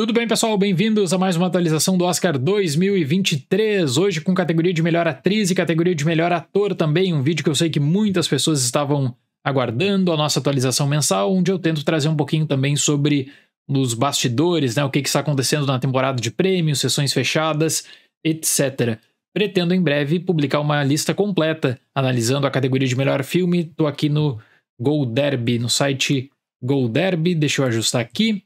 Tudo bem, pessoal? Bem-vindos a mais uma atualização do Oscar 2023. Hoje com categoria de melhor atriz e categoria de melhor ator também. Um vídeo que eu sei que muitas pessoas estavam aguardando, a nossa atualização mensal, onde eu tento trazer um pouquinho também sobre os bastidores, né? O que, que está acontecendo na temporada de prêmios, sessões fechadas, etc. Pretendo em breve publicar uma lista completa analisando a categoria de melhor filme. Estou aqui no Derby, no site Derby. Deixa eu ajustar aqui.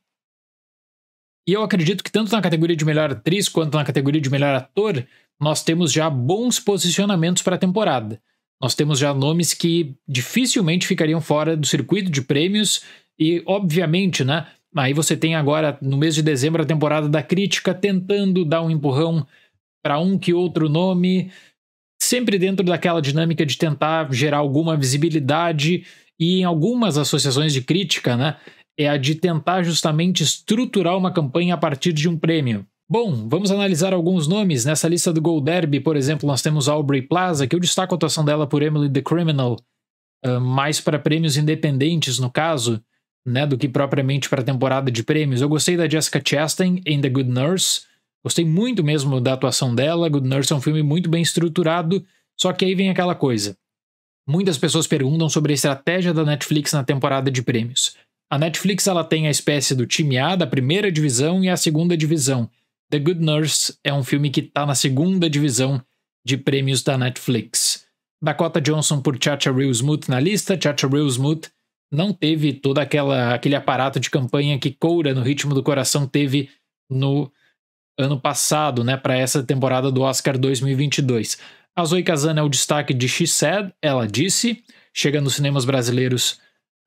E eu acredito que tanto na categoria de melhor atriz quanto na categoria de melhor ator, nós temos já bons posicionamentos para a temporada. Nós temos já nomes que dificilmente ficariam fora do circuito de prêmios e, obviamente, né? Aí você tem agora, no mês de dezembro, a temporada da crítica tentando dar um empurrão para um que outro nome, sempre dentro daquela dinâmica de tentar gerar alguma visibilidade e em algumas associações de crítica, né? é a de tentar justamente estruturar uma campanha a partir de um prêmio. Bom, vamos analisar alguns nomes. Nessa lista do Gold Derby, por exemplo, nós temos Aubrey Plaza, que eu destaco a atuação dela por Emily the Criminal, uh, mais para prêmios independentes, no caso, né, do que propriamente para a temporada de prêmios. Eu gostei da Jessica Chastain em The Good Nurse, gostei muito mesmo da atuação dela. Good Nurse é um filme muito bem estruturado, só que aí vem aquela coisa. Muitas pessoas perguntam sobre a estratégia da Netflix na temporada de prêmios. A Netflix ela tem a espécie do time A da primeira divisão e a segunda divisão. The Good Nurse é um filme que está na segunda divisão de prêmios da Netflix. Dakota Johnson por Chacha Real Smooth na lista. Chacha Real Smooth não teve todo aquela, aquele aparato de campanha que Coura no Ritmo do Coração teve no ano passado, né, para essa temporada do Oscar 2022. A Zoe Kazan é o destaque de She Said, ela disse, chega nos cinemas brasileiros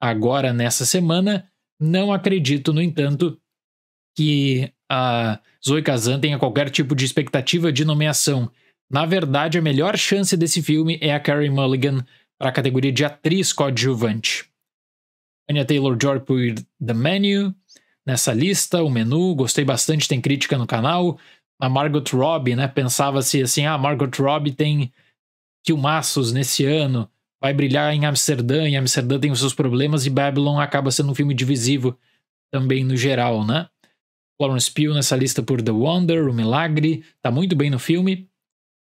agora nessa semana. Não acredito, no entanto, que a Zoe Kazan tenha qualquer tipo de expectativa de nomeação. Na verdade, a melhor chance desse filme é a Carrie Mulligan para a categoria de atriz coadjuvante. Anya Taylor-Joy por The Menu, nessa lista, o menu, gostei bastante, tem crítica no canal. A Margot Robbie, né, pensava-se assim, ah, Margot Robbie tem filmaços nesse ano vai brilhar em Amsterdã, e Amsterdã tem os seus problemas, e Babylon acaba sendo um filme divisivo também no geral, né? Florence Pugh nessa lista por The Wonder, O Milagre, tá muito bem no filme.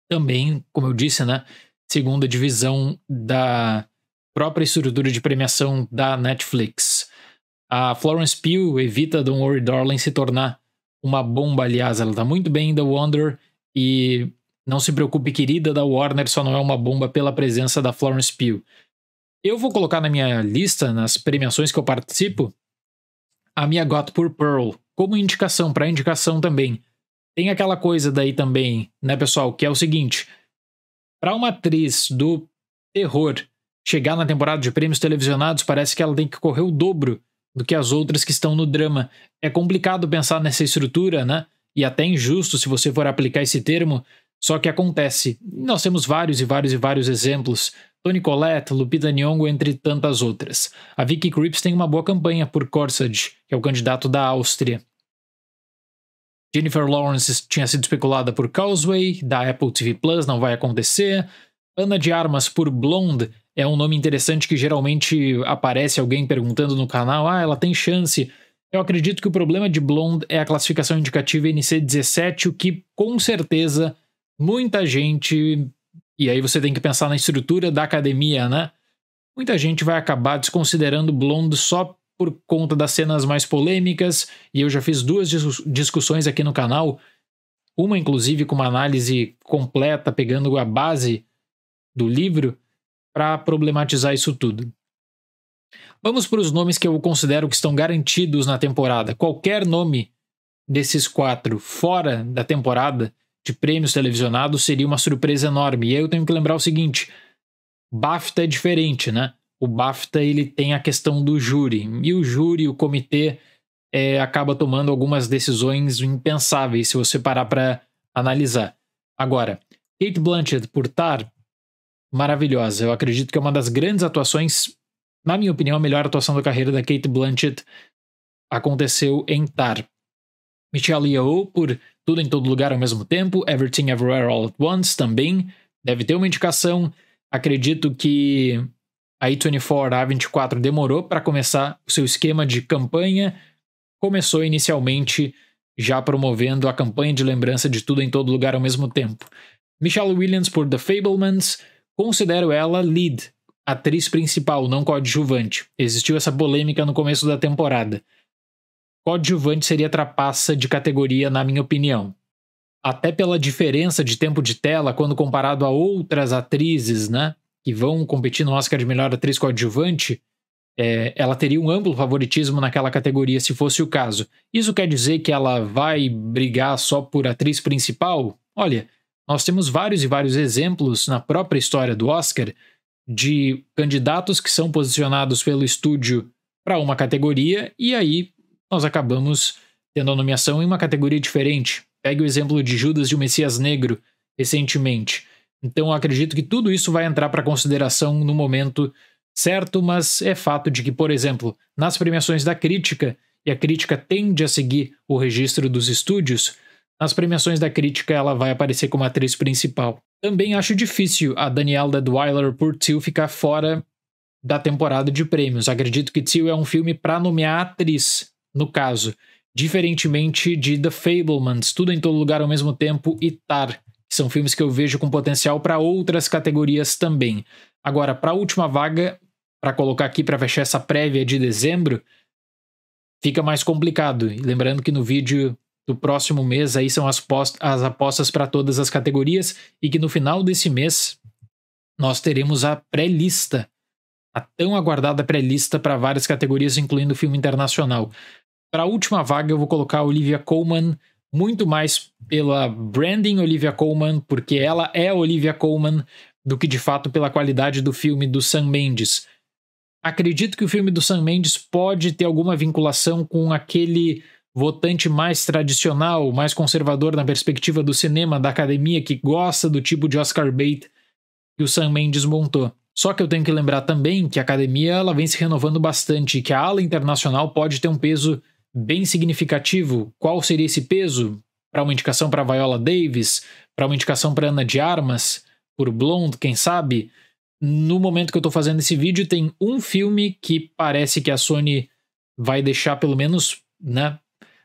Também, como eu disse, né, segunda divisão da própria estrutura de premiação da Netflix. A Florence Pugh evita Don't Worry Darling se tornar uma bomba, aliás, ela tá muito bem em The Wonder e não se preocupe, querida, da Warner só não é uma bomba pela presença da Florence Pugh. Eu vou colocar na minha lista, nas premiações que eu participo, a minha Got por Pearl, como indicação, para indicação também. Tem aquela coisa daí também, né, pessoal, que é o seguinte: para uma atriz do terror chegar na temporada de prêmios televisionados, parece que ela tem que correr o dobro do que as outras que estão no drama. É complicado pensar nessa estrutura, né? E até injusto se você for aplicar esse termo só que acontece, nós temos vários e vários e vários exemplos, Tony Collette, Lupita Nyong'o, entre tantas outras. A Vicky Krieps tem uma boa campanha por Corsage, que é o candidato da Áustria. Jennifer Lawrence tinha sido especulada por Causeway, da Apple TV Plus, não vai acontecer. Ana de Armas por Blonde é um nome interessante que geralmente aparece alguém perguntando no canal: ah, ela tem chance. Eu acredito que o problema de Blonde é a classificação indicativa NC17, o que com certeza muita gente, e aí você tem que pensar na estrutura da academia, né? Muita gente vai acabar desconsiderando Blonde só por conta das cenas mais polêmicas, e eu já fiz duas discussões aqui no canal, uma inclusive com uma análise completa, pegando a base do livro, para problematizar isso tudo. Vamos para os nomes que eu considero que estão garantidos na temporada. Qualquer nome desses quatro fora da temporada de prêmios televisionados seria uma surpresa enorme. E aí eu tenho que lembrar o seguinte: BAFTA é diferente, né? O BAFTA ele tem a questão do júri. E o júri, o comitê, é, acaba tomando algumas decisões impensáveis se você parar para analisar. Agora, Kate Blanchett por Tar, maravilhosa. Eu acredito que é uma das grandes atuações, na minha opinião, a melhor atuação da carreira da Kate Blanchett aconteceu em Tar. Michelle Yeoh por Tudo em Todo Lugar ao mesmo tempo, Everything Everywhere All at Once também deve ter uma indicação. Acredito que a A24, a A24 demorou para começar o seu esquema de campanha. Começou inicialmente já promovendo a campanha de lembrança de tudo em todo lugar ao mesmo tempo. Michelle Williams por The Fablemans, considero ela lead, atriz principal, não coadjuvante. Existiu essa polêmica no começo da temporada. Coadjuvante seria trapaça de categoria, na minha opinião. Até pela diferença de tempo de tela quando comparado a outras atrizes, né? Que vão competir no Oscar de melhor atriz coadjuvante, é, ela teria um amplo favoritismo naquela categoria se fosse o caso. Isso quer dizer que ela vai brigar só por atriz principal? Olha, nós temos vários e vários exemplos na própria história do Oscar de candidatos que são posicionados pelo estúdio para uma categoria e aí nós acabamos tendo a nomeação em uma categoria diferente. Pegue o exemplo de Judas e o Messias Negro, recentemente. Então, acredito que tudo isso vai entrar para consideração no momento certo, mas é fato de que, por exemplo, nas premiações da crítica, e a crítica tende a seguir o registro dos estúdios, nas premiações da crítica ela vai aparecer como atriz principal. Também acho difícil a Danielle Deadwyler por Till ficar fora da temporada de prêmios. Acredito que Till é um filme para nomear atriz, no caso, diferentemente de The Fablemans, Tudo em Todo Lugar ao Mesmo Tempo e Tar, que são filmes que eu vejo com potencial para outras categorias também. Agora, para a última vaga, para colocar aqui para fechar essa prévia de dezembro, fica mais complicado. lembrando que no vídeo do próximo mês aí são as, as apostas para todas as categorias e que no final desse mês nós teremos a pré-lista, a tão aguardada pré-lista para várias categorias, incluindo filme internacional. Para a última vaga, eu vou colocar a Olivia Colman, muito mais pela branding Olivia Colman, porque ela é Olivia Colman, do que de fato pela qualidade do filme do Sam Mendes. Acredito que o filme do Sam Mendes pode ter alguma vinculação com aquele votante mais tradicional, mais conservador na perspectiva do cinema, da academia, que gosta do tipo de Oscar bait que o Sam Mendes montou. Só que eu tenho que lembrar também que a academia ela vem se renovando bastante, que a ala internacional pode ter um peso bem significativo. Qual seria esse peso? Para uma indicação para Viola Davis? Para uma indicação para Ana de Armas? Por Blonde, quem sabe? No momento que eu estou fazendo esse vídeo, tem um filme que parece que a Sony vai deixar, pelo menos, né?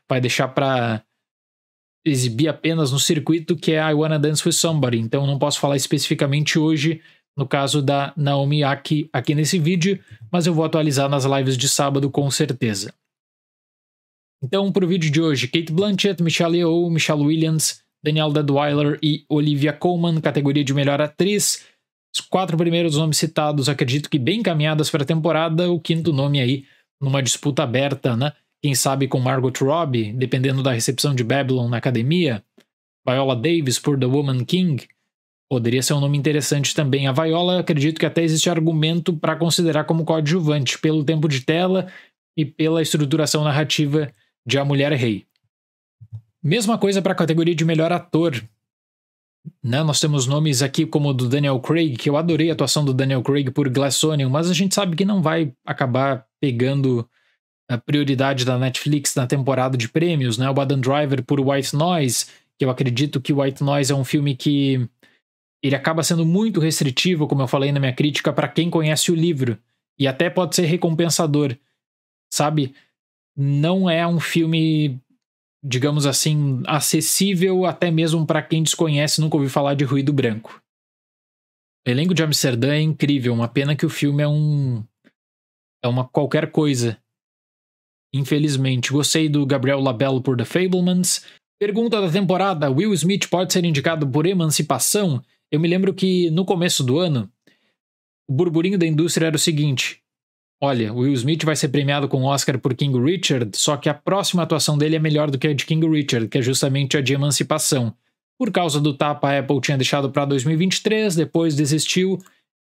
Vai deixar para exibir apenas no circuito, que é I Wanna Dance With Somebody. Então não posso falar especificamente hoje, no caso da Naomi Aki aqui nesse vídeo, mas eu vou atualizar nas lives de sábado com certeza. Então, para o vídeo de hoje, Kate Blanchett, Michelle Yeoh, Michelle Williams, Danielle Deadweiler e Olivia Colman, categoria de melhor atriz. Os quatro primeiros nomes citados, acredito que bem encaminhadas para a temporada, o quinto nome aí numa disputa aberta, né? Quem sabe com Margot Robbie, dependendo da recepção de Babylon na academia, Viola Davis por The Woman King, poderia ser um nome interessante também. A Viola, acredito que até existe argumento para considerar como coadjuvante, pelo tempo de tela e pela estruturação narrativa de A Mulher é Rei. Mesma coisa para a categoria de melhor ator. Né? Nós temos nomes aqui como o do Daniel Craig, que eu adorei a atuação do Daniel Craig por Glassonion, mas a gente sabe que não vai acabar pegando a prioridade da Netflix na temporada de prêmios. Né? O Baden Driver por White Noise, que eu acredito que White Noise é um filme que ele acaba sendo muito restritivo, como eu falei na minha crítica, para quem conhece o livro. E até pode ser recompensador, sabe? não é um filme, digamos assim, acessível até mesmo para quem desconhece, nunca ouviu falar de Ruído Branco. O elenco de Amsterdã é incrível, uma pena que o filme é um é uma qualquer coisa. Infelizmente, gostei do Gabriel Labello por The Fablemans. Pergunta da temporada: Will Smith pode ser indicado por emancipação? Eu me lembro que no começo do ano, o burburinho da indústria era o seguinte: Olha, Will Smith vai ser premiado com o Oscar por King Richard, só que a próxima atuação dele é melhor do que a de King Richard, que é justamente a de Emancipação. Por causa do tapa, a Apple tinha deixado para 2023, depois desistiu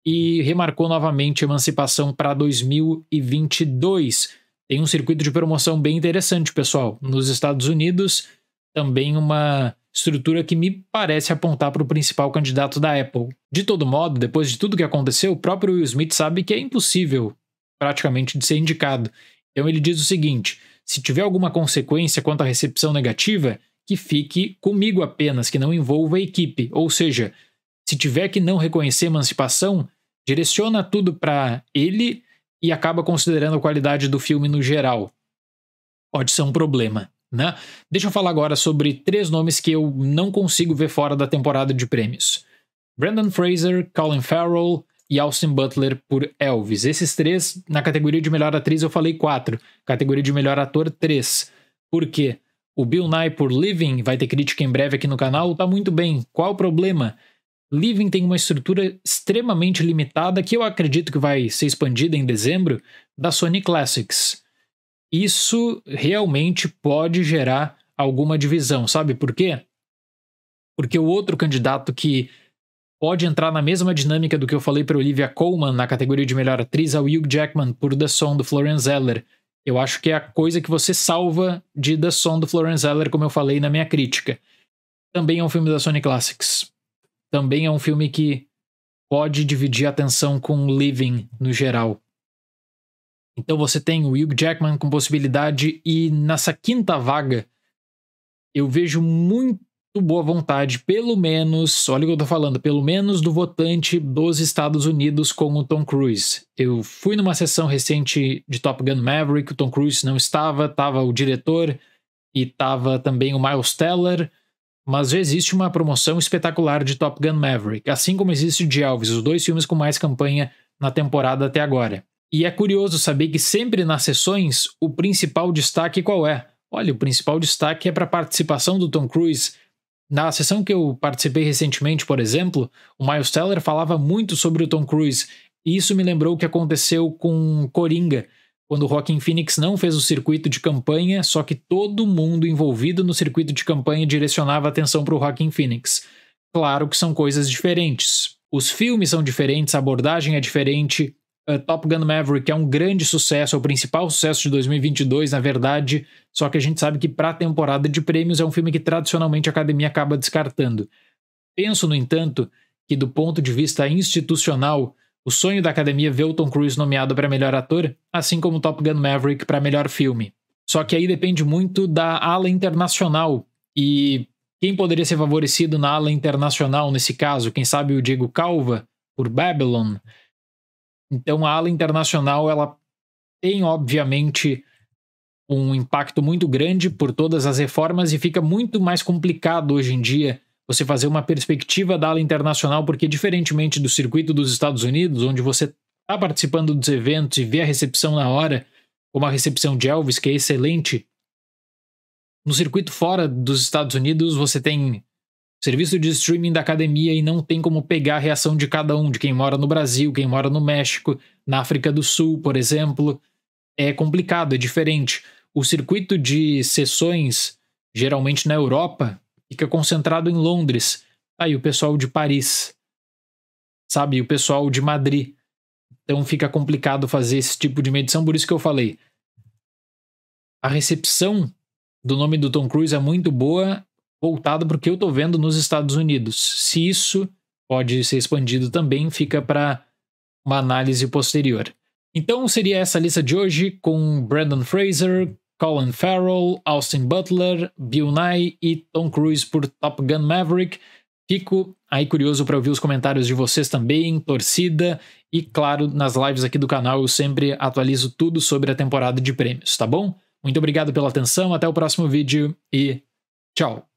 e remarcou novamente Emancipação para 2022. Tem um circuito de promoção bem interessante, pessoal. Nos Estados Unidos, também uma estrutura que me parece apontar para o principal candidato da Apple. De todo modo, depois de tudo que aconteceu, o próprio Will Smith sabe que é impossível praticamente de ser indicado. Então ele diz o seguinte: se tiver alguma consequência quanto à recepção negativa, que fique comigo apenas, que não envolva a equipe. Ou seja, se tiver que não reconhecer emancipação, direciona tudo para ele e acaba considerando a qualidade do filme no geral. Pode ser um problema, né? Deixa eu falar agora sobre três nomes que eu não consigo ver fora da temporada de prêmios: Brandon Fraser, Colin Farrell e Austin Butler por Elvis. Esses três, na categoria de melhor atriz, eu falei quatro. Categoria de melhor ator, três. Por quê? O Bill Nye por Living vai ter crítica em breve aqui no canal, tá muito bem. Qual o problema? Living tem uma estrutura extremamente limitada que eu acredito que vai ser expandida em dezembro da Sony Classics. Isso realmente pode gerar alguma divisão, sabe por quê? Porque o outro candidato que pode entrar na mesma dinâmica do que eu falei para Olivia Colman na categoria de melhor atriz ao Hugh Jackman por The Song do Florian Zeller. Eu acho que é a coisa que você salva de The Song do Florian Zeller, como eu falei na minha crítica. Também é um filme da Sony Classics. Também é um filme que pode dividir a atenção com Living no geral. Então você tem o Hugh Jackman com possibilidade e nessa quinta vaga eu vejo muito boa vontade, pelo menos, olha o que eu tô falando, pelo menos do votante dos Estados Unidos com o Tom Cruise. Eu fui numa sessão recente de Top Gun Maverick, o Tom Cruise não estava, tava o diretor e tava também o Miles Teller, mas já existe uma promoção espetacular de Top Gun Maverick, assim como existe de Elvis, os dois filmes com mais campanha na temporada até agora. E é curioso saber que sempre nas sessões o principal destaque qual é? Olha, o principal destaque é para a participação do Tom Cruise na sessão que eu participei recentemente, por exemplo, o Miles Teller falava muito sobre o Tom Cruise, e isso me lembrou o que aconteceu com Coringa, quando o Rockin' Phoenix não fez o circuito de campanha, só que todo mundo envolvido no circuito de campanha direcionava atenção para o Rockin' Phoenix. Claro que são coisas diferentes. Os filmes são diferentes, a abordagem é diferente, uh, Top Gun Maverick é um grande sucesso, é o principal sucesso de 2022, na verdade, só que a gente sabe que para a temporada de prêmios é um filme que tradicionalmente a academia acaba descartando. Penso, no entanto, que do ponto de vista institucional, o sonho da academia é ver o Tom Cruise nomeado para melhor ator, assim como Top Gun Maverick para melhor filme. Só que aí depende muito da ala internacional e quem poderia ser favorecido na ala internacional nesse caso? Quem sabe o Diego Calva por Babylon? Então a ala internacional ela tem obviamente um impacto muito grande por todas as reformas e fica muito mais complicado hoje em dia você fazer uma perspectiva da ala internacional, porque diferentemente do circuito dos Estados Unidos, onde você está participando dos eventos e vê a recepção na hora, como a recepção de Elvis, que é excelente, no circuito fora dos Estados Unidos você tem serviço de streaming da academia e não tem como pegar a reação de cada um, de quem mora no Brasil, quem mora no México, na África do Sul, por exemplo. É complicado, é diferente. O circuito de sessões, geralmente na Europa, fica concentrado em Londres. Tá aí o pessoal de Paris, sabe? E o pessoal de Madrid. Então fica complicado fazer esse tipo de medição, por isso que eu falei. A recepção do nome do Tom Cruise é muito boa voltado para o que eu estou vendo nos Estados Unidos. Se isso pode ser expandido também, fica para uma análise posterior. Então seria essa lista de hoje com Brandon Fraser, Colin Farrell, Austin Butler, Bill Nye e Tom Cruise por Top Gun Maverick. Fico aí curioso para ouvir os comentários de vocês também, torcida e claro, nas lives aqui do canal eu sempre atualizo tudo sobre a temporada de prêmios, tá bom? Muito obrigado pela atenção, até o próximo vídeo e tchau.